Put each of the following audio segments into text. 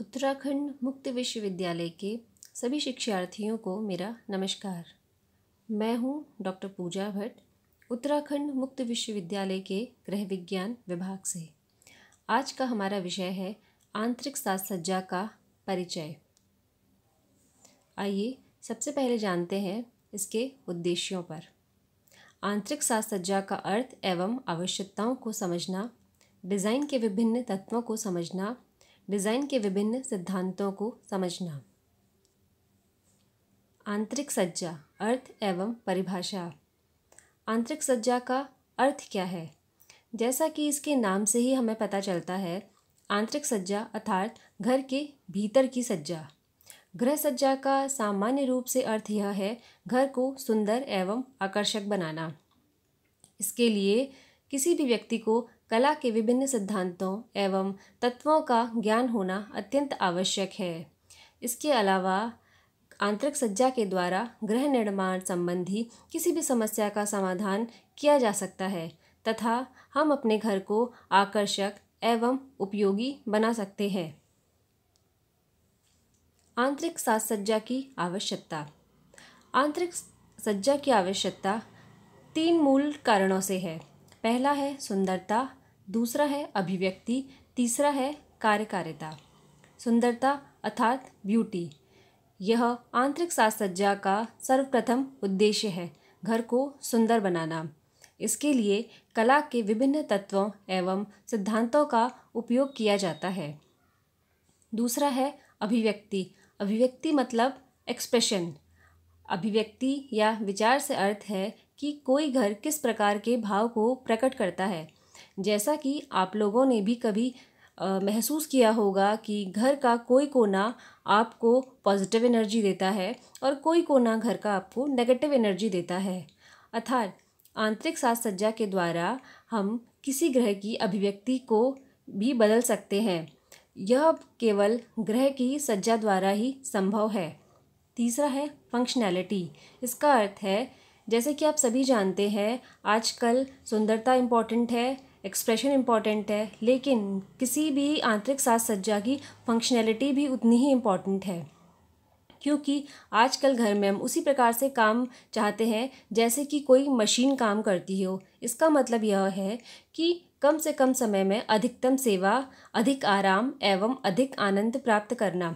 उत्तराखंड मुक्त विश्वविद्यालय के सभी शिक्षार्थियों को मेरा नमस्कार मैं हूं डॉक्टर पूजा भट्ट उत्तराखंड मुक्त विश्वविद्यालय के गृह विज्ञान विभाग से आज का हमारा विषय है आंतरिक साज सज्जा का परिचय आइए सबसे पहले जानते हैं इसके उद्देश्यों पर आंतरिक साज सज्जा का अर्थ एवं आवश्यकताओं को समझना डिज़ाइन के विभिन्न तत्वों को समझना डिज़ाइन के विभिन्न सिद्धांतों को समझना आंतरिक सज्जा अर्थ एवं परिभाषा आंतरिक सज्जा का अर्थ क्या है जैसा कि इसके नाम से ही हमें पता चलता है आंतरिक सज्जा अर्थात घर के भीतर की सज्जा गृह सज्जा का सामान्य रूप से अर्थ यह है घर को सुंदर एवं आकर्षक बनाना इसके लिए किसी भी व्यक्ति को कला के विभिन्न सिद्धांतों एवं तत्वों का ज्ञान होना अत्यंत आवश्यक है इसके अलावा आंतरिक सज्जा के द्वारा गृह निर्माण संबंधी किसी भी समस्या का समाधान किया जा सकता है तथा हम अपने घर को आकर्षक एवं उपयोगी बना सकते हैं आंतरिक साज सज्जा की आवश्यकता आंतरिक सज्जा की आवश्यकता तीन मूल कारणों से है पहला है सुंदरता दूसरा है अभिव्यक्ति तीसरा है कार्यकारिता सुंदरता अर्थात ब्यूटी यह आंतरिक साज सज्जा का सर्वप्रथम उद्देश्य है घर को सुंदर बनाना इसके लिए कला के विभिन्न तत्वों एवं सिद्धांतों का उपयोग किया जाता है दूसरा है अभिव्यक्ति अभिव्यक्ति मतलब एक्सप्रेशन अभिव्यक्ति या विचार से अर्थ है कि कोई घर किस प्रकार के भाव को प्रकट करता है जैसा कि आप लोगों ने भी कभी महसूस किया होगा कि घर का कोई कोना आपको पॉजिटिव एनर्जी देता है और कोई कोना घर का आपको नेगेटिव एनर्जी देता है अर्थात आंतरिक साज सज्जा के द्वारा हम किसी ग्रह की अभिव्यक्ति को भी बदल सकते हैं यह केवल ग्रह की सज्जा द्वारा ही संभव है तीसरा है फंक्शनैलिटी इसका अर्थ है जैसे कि आप सभी जानते हैं आजकल सुंदरता इम्पॉर्टेंट है एक्सप्रेशन इम्पॉर्टेंट है लेकिन किसी भी आंतरिक साज सज्जा की फंक्शनैलिटी भी उतनी ही इम्पॉर्टेंट है क्योंकि आजकल घर में हम उसी प्रकार से काम चाहते हैं जैसे कि कोई मशीन काम करती हो इसका मतलब यह है कि कम से कम समय में अधिकतम सेवा अधिक आराम एवं अधिक आनंद प्राप्त करना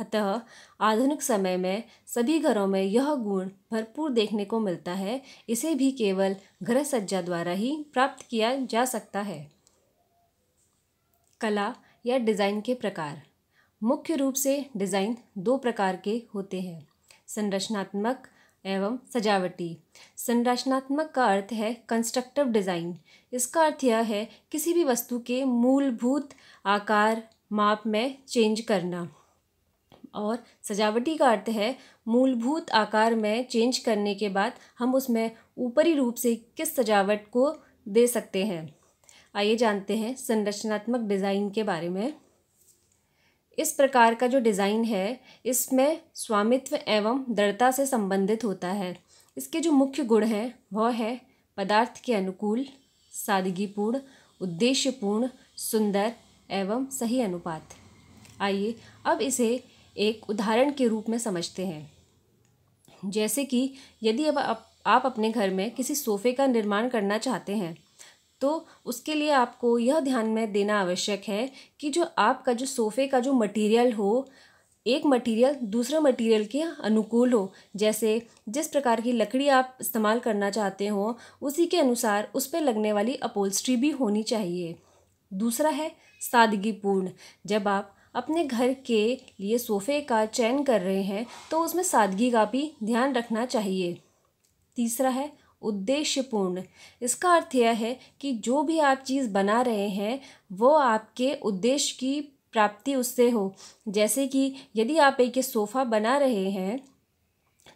अतः आधुनिक समय में सभी घरों में यह गुण भरपूर देखने को मिलता है इसे भी केवल गृह सज्जा द्वारा ही प्राप्त किया जा सकता है कला या डिज़ाइन के प्रकार मुख्य रूप से डिज़ाइन दो प्रकार के होते हैं संरचनात्मक एवं सजावटी संरचनात्मक का अर्थ है कंस्ट्रक्टिव डिज़ाइन इसका अर्थ यह है किसी भी वस्तु के मूलभूत आकार माप में चेंज करना और सजावटी का अर्थ है मूलभूत आकार में चेंज करने के बाद हम उसमें ऊपरी रूप से किस सजावट को दे सकते हैं आइए जानते हैं संरचनात्मक डिज़ाइन के बारे में इस प्रकार का जो डिज़ाइन है इसमें स्वामित्व एवं दृढ़ता से संबंधित होता है इसके जो मुख्य गुण हैं वह है पदार्थ के अनुकूल सादगीपूर्ण उद्देश्यपूर्ण सुंदर एवं सही अनुपात आइए अब इसे एक उदाहरण के रूप में समझते हैं जैसे कि यदि अब आप, आप अपने घर में किसी सोफ़े का निर्माण करना चाहते हैं तो उसके लिए आपको यह ध्यान में देना आवश्यक है कि जो आपका जो सोफ़े का जो मटेरियल हो एक मटेरियल दूसरे मटेरियल के अनुकूल हो जैसे जिस प्रकार की लकड़ी आप इस्तेमाल करना चाहते हो उसी के अनुसार उस पर लगने वाली अपोल्स्ट्री भी होनी चाहिए दूसरा है सादगीपूर्ण जब आप अपने घर के लिए सोफ़े का चयन कर रहे हैं तो उसमें सादगी का भी ध्यान रखना चाहिए तीसरा है उद्देश्यपूर्ण इसका अर्थ यह है कि जो भी आप चीज़ बना रहे हैं वो आपके उद्देश्य की प्राप्ति उससे हो जैसे कि यदि आप एक सोफ़ा बना रहे हैं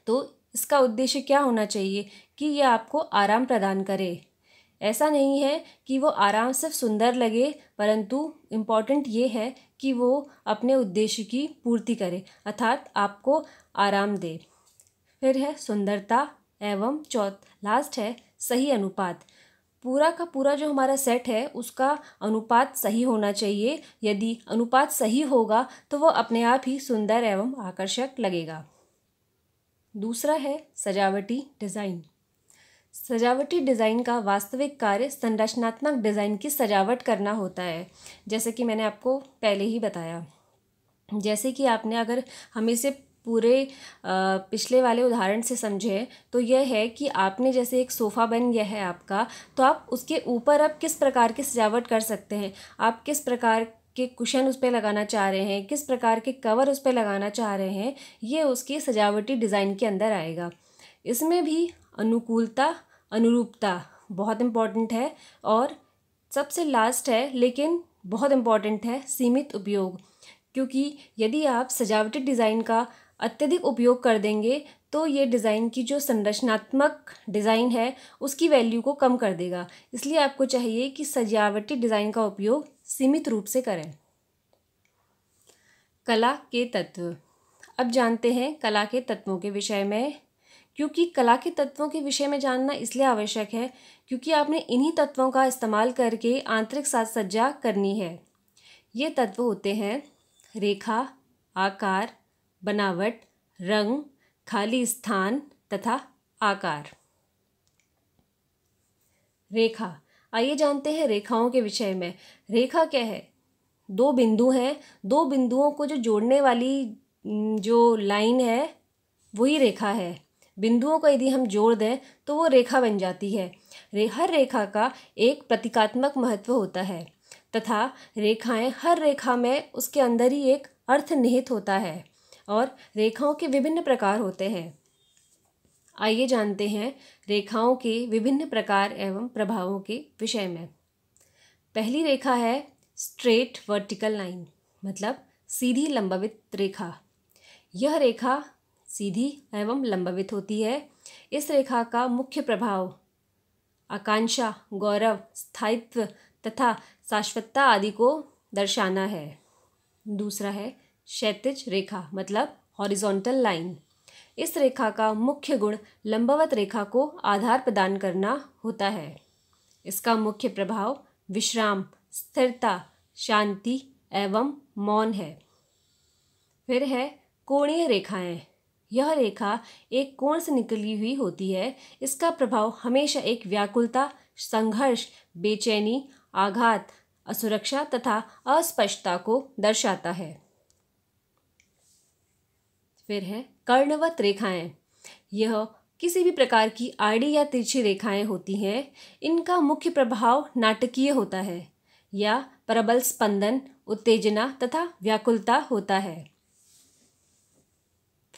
तो इसका उद्देश्य क्या होना चाहिए कि यह आपको आराम प्रदान करे ऐसा नहीं है कि वो आराम सिर्फ सुंदर लगे परंतु इम्पॉर्टेंट ये है कि वो अपने उद्देश्य की पूर्ति करे अर्थात आपको आराम दे फिर है सुंदरता एवं चौथ लास्ट है सही अनुपात पूरा का पूरा जो हमारा सेट है उसका अनुपात सही होना चाहिए यदि अनुपात सही होगा तो वो अपने आप ही सुंदर एवं आकर्षक लगेगा दूसरा है सजावटी डिज़ाइन सजावटी डिज़ाइन का वास्तविक कार्य संरचनात्मक डिज़ाइन की सजावट करना होता है जैसे कि मैंने आपको पहले ही बताया जैसे कि आपने अगर हम इसे पूरे पिछले वाले उदाहरण से समझे तो यह है कि आपने जैसे एक सोफ़ा बन गया है आपका तो आप उसके ऊपर आप किस प्रकार की सजावट कर सकते हैं आप किस प्रकार के कुशन उस पर लगाना चाह रहे हैं किस प्रकार के कवर उस पर लगाना चाह रहे हैं ये उसकी सजावटी डिज़ाइन के अंदर आएगा इसमें भी अनुकूलता अनुरूपता बहुत इम्पॉर्टेंट है और सबसे लास्ट है लेकिन बहुत इम्पॉर्टेंट है सीमित उपयोग क्योंकि यदि आप सजावटी डिज़ाइन का अत्यधिक उपयोग कर देंगे तो ये डिज़ाइन की जो संरचनात्मक डिज़ाइन है उसकी वैल्यू को कम कर देगा इसलिए आपको चाहिए कि सजावटी डिज़ाइन का उपयोग सीमित रूप से करें कला के तत्व अब जानते हैं कला के तत्वों के विषय में क्योंकि कला के तत्वों के विषय में जानना इसलिए आवश्यक है क्योंकि आपने इन्हीं तत्वों का इस्तेमाल करके आंतरिक साज सज्जा करनी है ये तत्व होते हैं रेखा आकार बनावट रंग खाली स्थान तथा आकार रेखा आइए जानते हैं रेखाओं के विषय में रेखा क्या है दो बिंदु हैं दो बिंदुओं को जो जोड़ने वाली जो लाइन है वही रेखा है बिंदुओं को यदि हम जोड़ दें तो वो रेखा बन जाती है रे हर रेखा का एक प्रतीकात्मक महत्व होता है तथा रेखाएं हर रेखा में उसके अंदर ही एक अर्थ निहित होता है और रेखाओं के विभिन्न प्रकार होते हैं आइए जानते हैं रेखाओं के विभिन्न प्रकार एवं प्रभावों के विषय में पहली रेखा है स्ट्रेट वर्टिकल लाइन मतलब सीधी लंबावित रेखा यह रेखा सीधी एवं लंबवित होती है इस रेखा का मुख्य प्रभाव आकांक्षा गौरव स्थायित्व तथा शाश्वतता आदि को दर्शाना है दूसरा है क्षैतिज रेखा मतलब हॉरिजॉन्टल लाइन इस रेखा का मुख्य गुण लंबवत रेखा को आधार प्रदान करना होता है इसका मुख्य प्रभाव विश्राम स्थिरता शांति एवं मौन है फिर है कोणीय रेखाएं यह रेखा एक कोण से निकली हुई होती है इसका प्रभाव हमेशा एक व्याकुलता संघर्ष बेचैनी आघात असुरक्षा तथा अस्पष्टता को दर्शाता है फिर है कर्णवत रेखाएं यह किसी भी प्रकार की आड़ी या तिरछी रेखाएं होती हैं इनका मुख्य प्रभाव नाटकीय होता है या प्रबल स्पंदन उत्तेजना तथा व्याकुलता होता है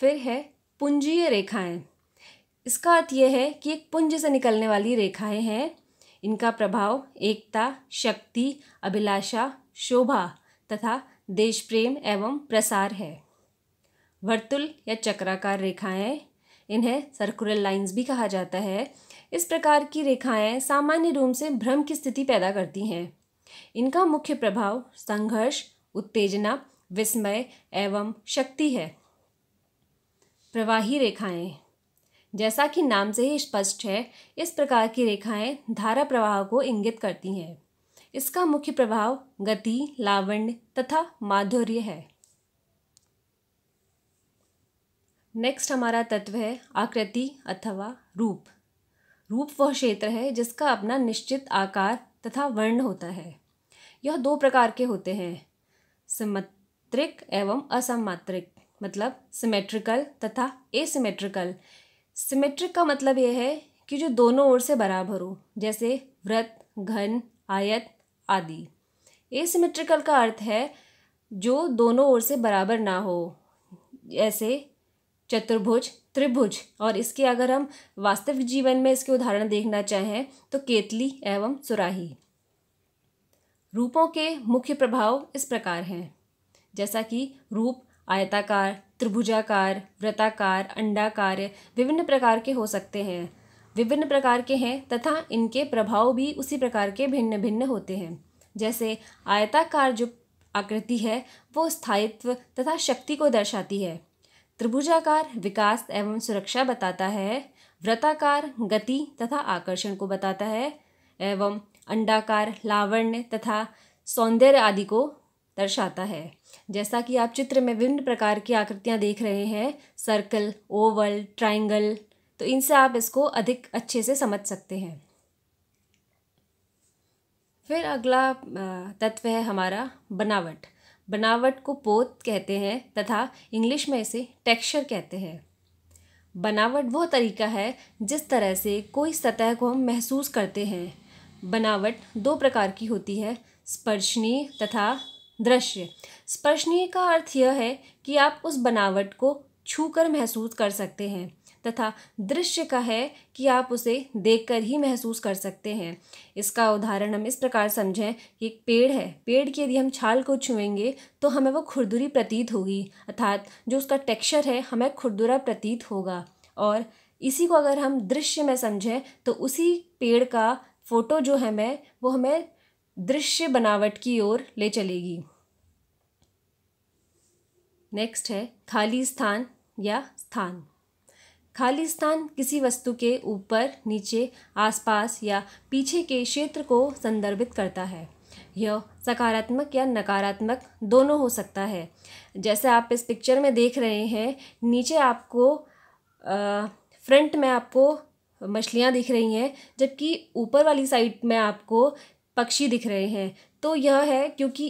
फिर है पुंजीय रेखाएं इसका अर्थ यह है कि एक पुंज से निकलने वाली रेखाएं हैं इनका प्रभाव एकता शक्ति अभिलाषा शोभा तथा देश प्रेम एवं प्रसार है वर्तुल या चक्राकार रेखाएं इन्हें सर्कुलर लाइंस भी कहा जाता है इस प्रकार की रेखाएं सामान्य रूप से भ्रम की स्थिति पैदा करती हैं इनका मुख्य प्रभाव संघर्ष उत्तेजना विस्मय एवं शक्ति है प्रवाही रेखाएं जैसा कि नाम से ही स्पष्ट है इस प्रकार की रेखाएं धारा प्रवाह को इंगित करती हैं इसका मुख्य प्रभाव गति लावण्य तथा माधुर्य है नेक्स्ट हमारा तत्व है आकृति अथवा रूप रूप वह क्षेत्र है जिसका अपना निश्चित आकार तथा वर्ण होता है यह दो प्रकार के होते हैं समत्रिक एवं असमात्रिक मतलब सिमेट्रिकल तथा एसिमेट्रिकल सिमेट्रिक का मतलब यह है कि जो दोनों ओर से बराबर हो जैसे व्रत घन आयत आदि एसिमेट्रिकल का अर्थ है जो दोनों ओर से बराबर ना हो जैसे चतुर्भुज त्रिभुज और इसके अगर हम वास्तविक जीवन में इसके उदाहरण देखना चाहें तो केतली एवं सुराही रूपों के मुख्य प्रभाव इस प्रकार हैं जैसा कि रूप आयताकार त्रिभुजाकार व्रताकार अंडाकार विभिन्न प्रकार के हो सकते हैं विभिन्न प्रकार के हैं तथा इनके प्रभाव भी उसी प्रकार के भिन्न भिन्न होते हैं जैसे आयताकार जो आकृति है वो स्थायित्व तथा शक्ति को दर्शाती है त्रिभुजाकार विकास एवं सुरक्षा बताता है व्रताकार गति तथा आकर्षण को बताता है एवं अंडाकार लावण्य तथा सौंदर्य आदि को दर्शाता है जैसा कि आप चित्र में विभिन्न प्रकार की आकृतियाँ देख रहे हैं सर्कल ओवल ट्राइंगल तो इनसे आप इसको अधिक अच्छे से समझ सकते हैं फिर अगला तत्व है हमारा बनावट बनावट को पोत कहते हैं तथा इंग्लिश में इसे टेक्सचर कहते हैं बनावट वह तरीका है जिस तरह से कोई सतह को हम महसूस करते हैं बनावट दो प्रकार की होती है स्पर्शनीय तथा दृश्य स्पर्शनीय का अर्थ यह है कि आप उस बनावट को छू कर महसूस कर सकते हैं तथा दृश्य का है कि आप उसे देखकर ही महसूस कर सकते हैं इसका उदाहरण हम इस प्रकार समझें कि एक पेड़ है पेड़ की यदि हम छाल को छुएंगे तो हमें वो खुरदुरी प्रतीत होगी अर्थात जो उसका टेक्सचर है हमें खुरदुरा प्रतीत होगा और इसी को अगर हम दृश्य में समझें तो उसी पेड़ का फ़ोटो जो है मैं वो हमें दृश्य बनावट की ओर ले चलेगी नेक्स्ट है खाली स्थान या स्थान खाली स्थान किसी वस्तु के ऊपर नीचे आसपास या पीछे के क्षेत्र को संदर्भित करता है यह सकारात्मक या नकारात्मक दोनों हो सकता है जैसे आप इस पिक्चर में देख रहे हैं नीचे आपको फ्रंट में आपको मछलियाँ दिख रही हैं जबकि ऊपर वाली साइड में आपको पक्षी दिख रहे हैं तो यह है क्योंकि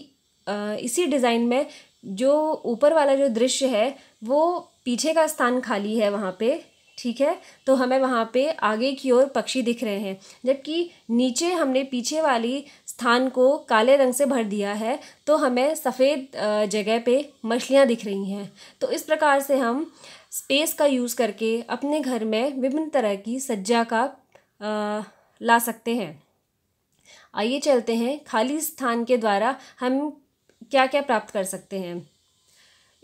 इसी डिज़ाइन में जो ऊपर वाला जो दृश्य है वो पीछे का स्थान खाली है वहाँ पे ठीक है तो हमें वहाँ पे आगे की ओर पक्षी दिख रहे हैं जबकि नीचे हमने पीछे वाली स्थान को काले रंग से भर दिया है तो हमें सफ़ेद जगह पे मछलियाँ दिख रही हैं तो इस प्रकार से हम स्पेस का यूज़ करके अपने घर में विभिन्न तरह की सज्जा का आ, ला सकते हैं आइए चलते हैं खाली स्थान के द्वारा हम क्या क्या प्राप्त कर सकते हैं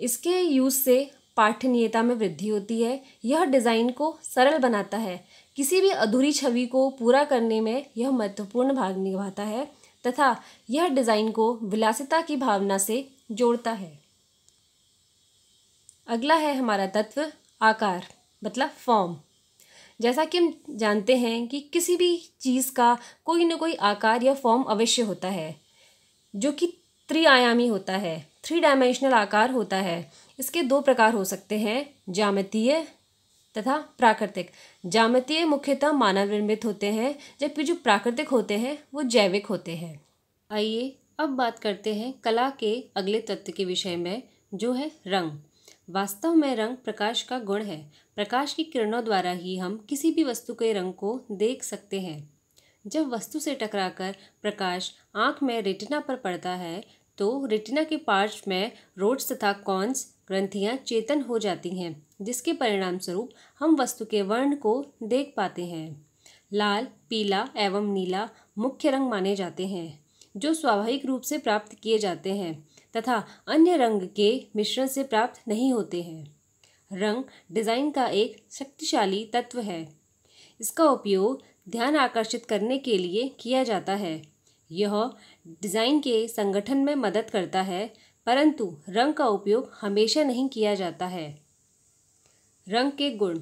इसके यूज़ से पाठनीयता में वृद्धि होती है यह डिज़ाइन को सरल बनाता है किसी भी अधूरी छवि को पूरा करने में यह महत्वपूर्ण भाग निभाता है तथा यह डिज़ाइन को विलासिता की भावना से जोड़ता है अगला है हमारा तत्व आकार मतलब फॉर्म जैसा कि हम जानते हैं कि किसी भी चीज़ का कोई ना कोई आकार या फॉर्म अवश्य होता है जो कि त्रिआयामी होता है थ्री डायमेंशनल आकार होता है इसके दो प्रकार हो सकते हैं जामतीय तथा प्राकृतिक जामतीय मुख्यतः मानव निर्मित होते हैं जबकि जो प्राकृतिक होते हैं वो जैविक होते हैं आइए अब बात करते हैं कला के अगले तत्व के विषय में जो है रंग वास्तव में रंग प्रकाश का गुण है प्रकाश की किरणों द्वारा ही हम किसी भी वस्तु के रंग को देख सकते हैं जब वस्तु से टकराकर प्रकाश आँख में रेटिना पर पड़ता है तो रेटिना के पार्श्व में रोड्स तथा कॉन्स ग्रंथियाँ चेतन हो जाती हैं जिसके परिणाम स्वरूप हम वस्तु के वर्ण को देख पाते हैं लाल पीला एवं नीला मुख्य रंग माने जाते हैं जो स्वाभाविक रूप से प्राप्त किए जाते हैं तथा अन्य रंग के मिश्रण से प्राप्त नहीं होते हैं रंग डिज़ाइन का एक शक्तिशाली तत्व है इसका उपयोग ध्यान आकर्षित करने के लिए किया जाता है यह डिज़ाइन के संगठन में मदद करता है परंतु रंग का उपयोग हमेशा नहीं किया जाता है रंग के गुण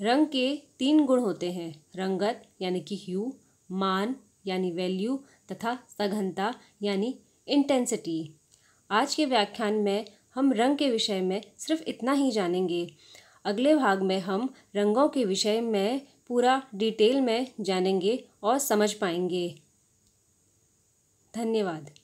रंग के तीन गुण होते हैं रंगत यानी कि ह्यू मान यानी वैल्यू तथा सघनता यानी इंटेंसिटी आज के व्याख्यान में हम रंग के विषय में सिर्फ इतना ही जानेंगे अगले भाग में हम रंगों के विषय में पूरा डिटेल में जानेंगे और समझ पाएंगे धन्यवाद